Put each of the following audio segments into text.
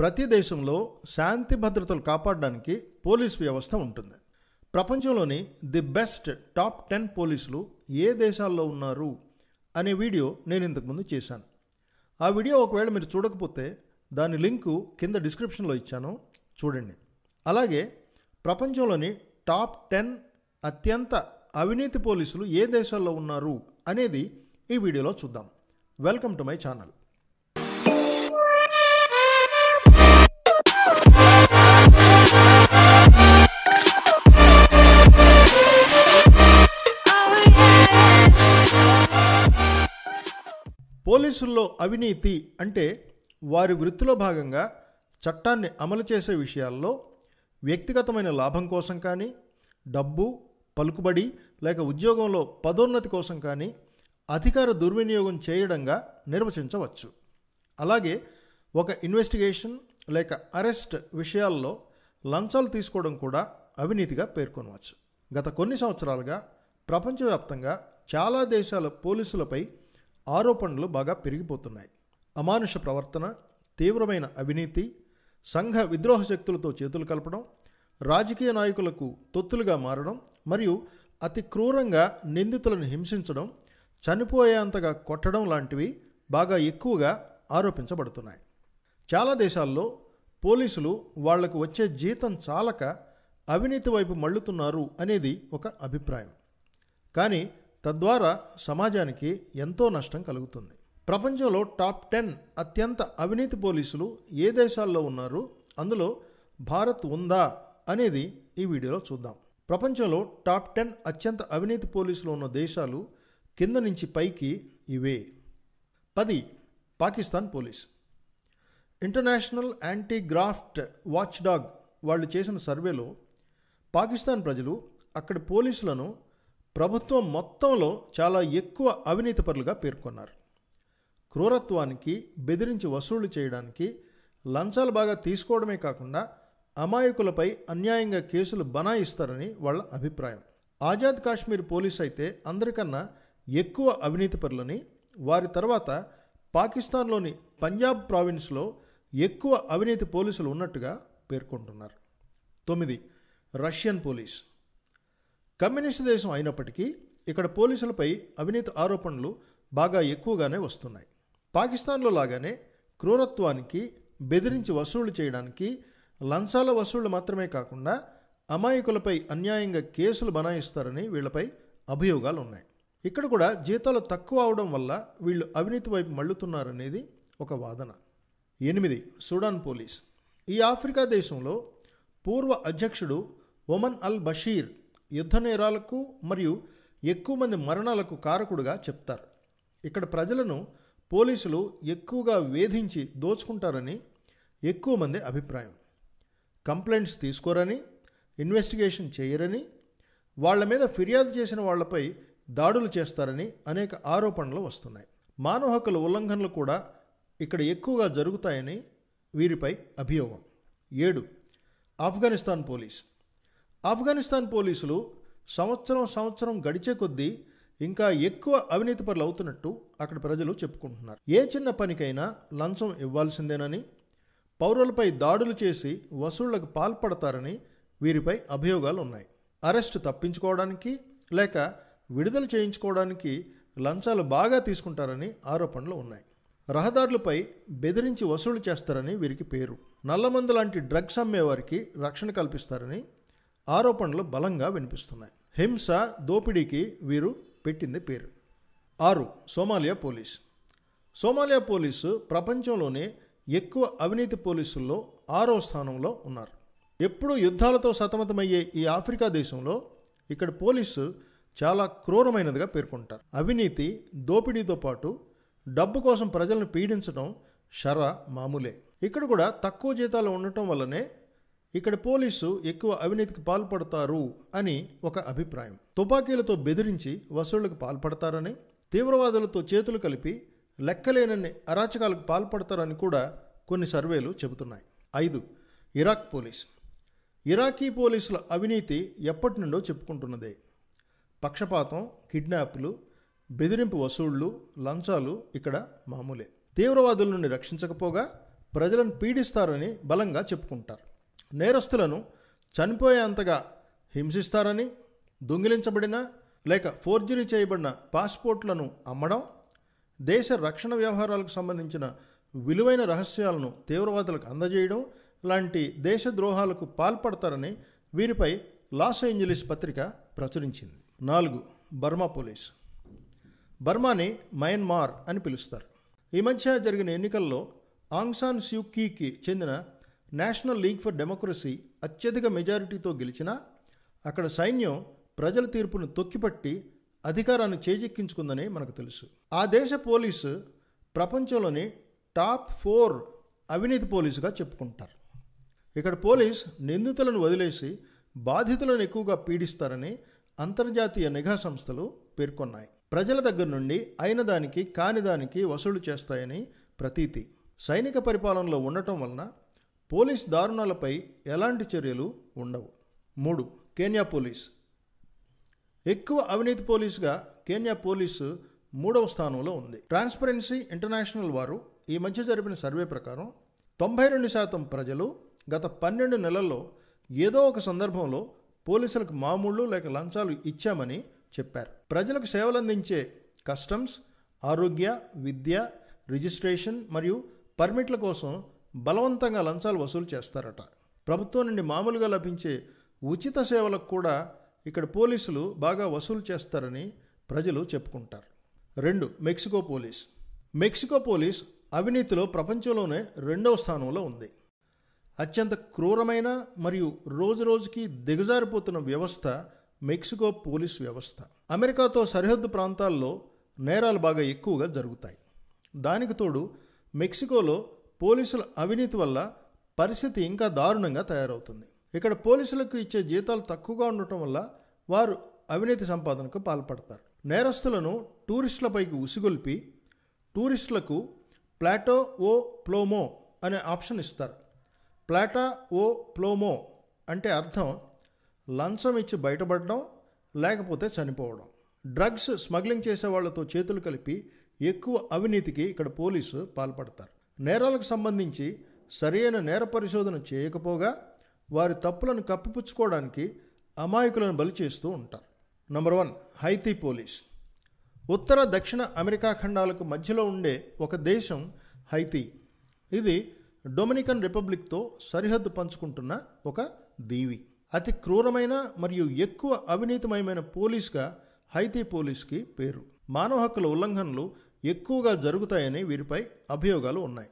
ప్రతి దేశంలో శాంతి భద్రతలు కాపాడడానికి పోలీస్ వ్యవస్థ ఉంటుంది ప్రపంచంలోని ది బెస్ట్ టాప్ టెన్ పోలీసులు ఏ దేశాల్లో ఉన్నారు అనే వీడియో నేను ఇంతకుముందు చేశాను ఆ వీడియో ఒకవేళ మీరు చూడకపోతే దాని లింకు కింద డిస్క్రిప్షన్లో ఇచ్చాను చూడండి అలాగే ప్రపంచంలోని టాప్ టెన్ అత్యంత అవినీతి పోలీసులు ఏ దేశాల్లో ఉన్నారు అనేది ఈ వీడియోలో చూద్దాం వెల్కమ్ టు మై ఛానల్ పోలీసుల్లో అవినీతి అంటే వారి వృత్తిలో భాగంగా చట్టాన్ని అమలు చేసే విషయాల్లో వ్యక్తిగతమైన లాభం కోసం కానీ డబ్బు పలుకుబడి లేక ఉద్యోగంలో పదోన్నతి కోసం కానీ అధికార దుర్వినియోగం చేయడంగా నిర్వచించవచ్చు అలాగే ఒక ఇన్వెస్టిగేషన్ లేక అరెస్ట్ విషయాల్లో లంచాలు తీసుకోవడం కూడా అవినీతిగా పేర్కొనవచ్చు గత కొన్ని సంవత్సరాలుగా ప్రపంచవ్యాప్తంగా చాలా దేశాల పోలీసులపై ఆరోపణలు బాగా పెరిగిపోతున్నాయి అమానుష ప్రవర్తన తీవ్రమైన అవినీతి సంఘ విద్రోహ శక్తులతో చేతులు కలపడం రాజకీయ నాయకులకు తొత్తులుగా మారడం మరియు అతి క్రూరంగా నిందితులను హింసించడం చనిపోయేంతగా కొట్టడం లాంటివి బాగా ఎక్కువగా ఆరోపించబడుతున్నాయి చాలా దేశాల్లో పోలీసులు వాళ్లకు వచ్చే జీతం చాలక అవినీతి వైపు మళ్ళుతున్నారు అనేది ఒక అభిప్రాయం కానీ తద్వారా సమాజానికి ఎంతో నష్టం కలుగుతుంది ప్రపంచంలో టాప్ టెన్ అత్యంత అవినీతి పోలీసులు ఏ దేశాల్లో ఉన్నారు అందులో భారత్ ఉందా అనేది ఈ వీడియోలో చూద్దాం ప్రపంచంలో టాప్ టెన్ అత్యంత అవినీతి పోలీసులు ఉన్న దేశాలు కింద నుంచి పైకి ఇవే పది Pakistan police international anti graft watchdog వాళ్ళు చేసిన సర్వేలో పాకిస్తాన్ ప్రజలు అక్కడ పోలీసులను ప్రభుత్వం మొత్తంలో చాలా ఎక్కువ అవినీతి పరులుగా పేర్కొన్నారు క్రూరత్వానికి బెదిరించి వసూళ్లు చేయడానికి లంచాలు బాగా తీసుకోవడమే కాకుండా అమాయకులపై అన్యాయంగా కేసులు బనాయిస్తారని వాళ్ళ అభిప్రాయం ఆజాద్ కాశ్మీర్ పోలీస్ అయితే అందరికన్నా ఎక్కువ అవినీతి పరులని వారి తర్వాత పాకిస్తాన్లోని పంజాబ్ ప్రావిన్స్లో ఎక్కువ అవినీతి పోలీసులు ఉన్నట్టుగా పేర్కొంటున్నారు తొమ్మిది రష్యన్ పోలీస్ కమ్యూనిస్టు దేశం అయినప్పటికీ ఇక్కడ పోలీసులపై అవినీతి ఆరోపణలు బాగా ఎక్కువగానే వస్తున్నాయి పాకిస్తాన్లో లాగానే క్రూరత్వానికి బెదిరించి వసూళ్లు చేయడానికి లంచాల వసూళ్లు మాత్రమే కాకుండా అమాయకులపై అన్యాయంగా కేసులు బనాయిస్తారని వీళ్లపై అభియోగాలు ఉన్నాయి ఇక్కడ కూడా జీతాలు తక్కువ అవడం వల్ల వీళ్ళు అవినీతి వైపు మళ్ళుతున్నారనేది ఒక వాదన ఎనిమిది సూడాన్ పోలీస్ ఈ ఆఫ్రికా దేశంలో పూర్వ అధ్యక్షుడు ఒమన్ అల్ బషీర్ యుద్ధ నేరాలకు మరియు ఎక్కువ మంది మరణాలకు కారకుడుగా చెప్తారు ఇక్కడ ప్రజలను పోలీసులు ఎక్కువగా వేధించి దోచుకుంటారని ఎక్కువ మంది అభిప్రాయం కంప్లైంట్స్ తీసుకోరని ఇన్వెస్టిగేషన్ చేయరని వాళ్ల మీద ఫిర్యాదు చేసిన వాళ్లపై దాడులు చేస్తారని అనేక ఆరోపణలు వస్తున్నాయి మానవ హక్కుల ఉల్లంఘనలు కూడా ఇక్కడ ఎక్కువగా జరుగుతాయని వీరిపై అభియోగం ఏడు ఆఫ్ఘనిస్తాన్ పోలీస్ ఆఫ్ఘనిస్తాన్ పోలీసులు సంవత్సరం సంవత్సరం గడిచే కొద్దీ ఇంకా ఎక్కువ అవినీతి పనులు అవుతున్నట్టు అక్కడ ప్రజలు చెప్పుకుంటున్నారు ఏ చిన్న పనికైనా లంచం ఇవ్వాల్సిందేనని పౌరులపై దాడులు చేసి వసూళ్లకు పాల్పడతారని వీరిపై అభియోగాలు ఉన్నాయి అరెస్టు తప్పించుకోవడానికి లేక విడుదల చేయించుకోవడానికి లంచాలు బాగా తీసుకుంటారని ఆరోపణలు ఉన్నాయి రహదారులపై బెదిరించి వసూలు చేస్తారని వీరికి పేరు నల్లమందు లాంటి డ్రగ్స్ అమ్మేవారికి రక్షణ కల్పిస్తారని ఆరోపణలు బలంగా వినిపిస్తున్నాయి హింస దోపిడీకి వీరు పెట్టింది పేరు ఆరు సోమాలియా పోలీస్ సోమాలియా పోలీసు ప్రపంచంలోనే ఎక్కువ అవినీతి పోలీసుల్లో ఆరో స్థానంలో ఉన్నారు ఎప్పుడూ యుద్ధాలతో సతమతమయ్యే ఈ ఆఫ్రికా దేశంలో ఇక్కడ పోలీసు చాలా క్రూరమైనదిగా పేర్కొంటారు అవినీతి దోపిడీతో పాటు డబ్బు కోసం ప్రజలను పీడించడం షర మామూలే ఇక్కడ కూడా తక్కువ జీతాలు ఉండటం వల్లనే ఇక్కడ పోలీసు ఎక్కువ అవినీతికి పాల్పడతారు అని ఒక అభిప్రాయం తుపాకీలతో బెదిరించి వసూళ్లకు పాల్పడతారని తీవ్రవాదులతో చేతులు కలిపి లెక్కలేనన్ని అరాచకాలకు పాల్పడతారని కూడా కొన్ని సర్వేలు చెబుతున్నాయి ఐదు ఇరాక్ పోలీస్ ఇరాకీ పోలీసుల అవినీతి ఎప్పటి నుండో చెప్పుకుంటున్నదే పక్షపాతం కిడ్నాప్లు బెదిరింపు వసూళ్లు లంచాలు ఇక్కడ మామూలే తీవ్రవాదుల నుండి రక్షించకపోగా ప్రజలను పీడిస్తారని బలంగా చెప్పుకుంటారు నేరస్తులను చనిపోయేంతగా హింసిస్తారని దొంగిలించబడిన లేక ఫోర్జరీ చేయబడిన పాస్పోర్ట్లను అమ్మడం దేశ రక్షణ వ్యవహారాలకు సంబంధించిన విలువైన రహస్యాలను తీవ్రవాదులకు అందజేయడం లాంటి దేశద్రోహాలకు పాల్పడతారని వీరిపై లాస్ ఏంజలీస్ పత్రిక ప్రచురించింది నాలుగు బర్మా పోలీస్ బర్మాని మయన్మార్ అని పిలుస్తారు ఈ మధ్య జరిగిన ఎన్నికల్లో ఆంగ్సాన్ స్యూకీకి చెందిన నేషనల్ లీగ్ ఫర్ డెమోక్రసీ అత్యధిక మెజారిటీతో గెలిచినా అక్కడ సైన్యం ప్రజల తీర్పును తొక్కిపట్టి అధికారాన్ని చేజిక్కించుకుందని మనకు తెలుసు ఆ దేశ పోలీసు ప్రపంచంలోని టాప్ ఫోర్ అవినీతి పోలీసుగా చెప్పుకుంటారు ఇక్కడ పోలీస్ నిందితులను వదిలేసి బాధితులను ఎక్కువగా పీడిస్తారని అంతర్జాతీయ నిఘా సంస్థలు పేర్కొన్నాయి ప్రజల దగ్గర నుండి అయిన దానికి కాని దానికి వసూలు చేస్తాయని ప్రతీతి సైనిక పరిపాలనలో ఉండటం వలన పోలీస్ దారుణాలపై ఎలాంటి చర్యలు ఉండవు మూడు కేన్యా పోలీస్ ఎక్కువ అవినీతి పోలీసుగా కేన్యా పోలీసు మూడవ స్థానంలో ఉంది ట్రాన్స్పరెన్సీ ఇంటర్నేషనల్ వారు ఈ మధ్య జరిపిన సర్వే ప్రకారం తొంభై రెండు శాతం ప్రజలు గత పన్నెండు నెలల్లో ఏదో ఒక సందర్భంలో పోలీసులకు మామూళ్ళు లేక లంచాలు ఇచ్చామని చెప్పారు ప్రజలకు సేవలు అందించే కస్టమ్స్ ఆరోగ్య విద్య రిజిస్ట్రేషన్ మరియు పర్మిట్ల కోసం బలవంతంగా లంచాలు వసూలు చేస్తారట ప్రభుత్వం నుండి మామూలుగా లభించే ఉచిత సేవలకు కూడా ఇక్కడ పోలీసులు బాగా వసూలు చేస్తారని ప్రజలు చెప్పుకుంటారు రెండు మెక్సికో పోలీస్ మెక్సికో పోలీస్ అవినీతిలో ప్రపంచంలోనే రెండవ స్థానంలో ఉంది అత్యంత క్రూరమైన మరియు రోజురోజుకి దిగజారిపోతున్న వ్యవస్థ మెక్సికో పోలీస్ వ్యవస్థ అమెరికాతో సరిహద్దు ప్రాంతాల్లో నేరాలు బాగా ఎక్కువగా జరుగుతాయి దానికి తోడు మెక్సికోలో పోలీసుల అవినీతి వల్ల పరిస్థితి ఇంకా దారుణంగా తయారవుతుంది ఇక్కడ పోలీసులకు ఇచ్చే జీతాలు తక్కువగా ఉండటం వల్ల వారు అవినీతి సంపాదనకు పాల్పడతారు నేరస్తులను టూరిస్టులపైకి ఉసిగొల్పి టూరిస్టులకు ప్లాటో ఓ ప్లోమో అనే ఆప్షన్ ఇస్తారు ప్లాటా ఓ ప్లోమో అంటే అర్థం లంచం ఇచ్చి బయటపడడం లేకపోతే చనిపోవడం డ్రగ్స్ స్మగ్లింగ్ చేసే వాళ్లతో చేతులు కలిపి ఎక్కువ అవినీతికి ఇక్కడ పోలీసు పాల్పడతారు నేరాలకు సంబంధించి సరైన నేర పరిశోధన చేయకపోగా వారి తప్పులను కప్పిపుచ్చుకోవడానికి అమాయకులను బలి చేస్తూ ఉంటారు నంబర్ వన్ హైతీ పోలీస్ ఉత్తర దక్షిణ అమెరికా ఖండాలకు మధ్యలో ఉండే ఒక దేశం హైతీ ఇది డొమినికన్ రిపబ్లిక్తో సరిహద్దు పంచుకుంటున్న ఒక దీవి అతి క్రూరమైన మరియు ఎక్కువ అవినీతిమయమైన పోలీస్గా హైతీ పోలీస్కి పేరు మానవ హక్కుల ఉల్లంఘనలు ఎక్కువగా జరుగుతాయని వీరిపై అభియోగాలు ఉన్నాయి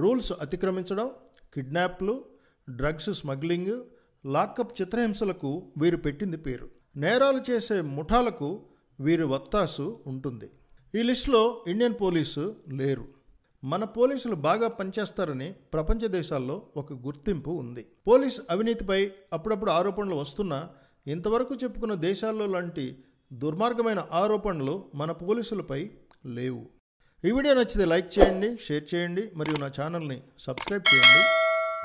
రూల్స్ అతిక్రమించడం కిడ్నాప్లు డ్రగ్స్ స్మగ్లింగ్ లాకప్ చిత్రహింసలకు వీరు పెట్టింది పేరు నేరాలు చేసే ముఠాలకు వీరి వత్తాసు ఉంటుంది ఈ లిస్టులో ఇండియన్ పోలీసు లేరు మన పోలీసులు బాగా పనిచేస్తారని ప్రపంచ దేశాల్లో ఒక గుర్తింపు ఉంది పోలీస్ అవినీతిపై అప్పుడప్పుడు ఆరోపణలు వస్తున్నా ఇంతవరకు చెప్పుకున్న దేశాల్లో లాంటి దుర్మార్గమైన ఆరోపణలు మన పోలీసులపై లేవు ఈ వీడియో నచ్చితే లైక్ చేయండి షేర్ చేయండి మరియు నా ఛానల్ని సబ్స్క్రైబ్ చేయండి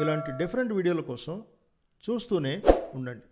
ఇలాంటి డిఫరెంట్ వీడియోల కోసం చూస్తూనే ఉండండి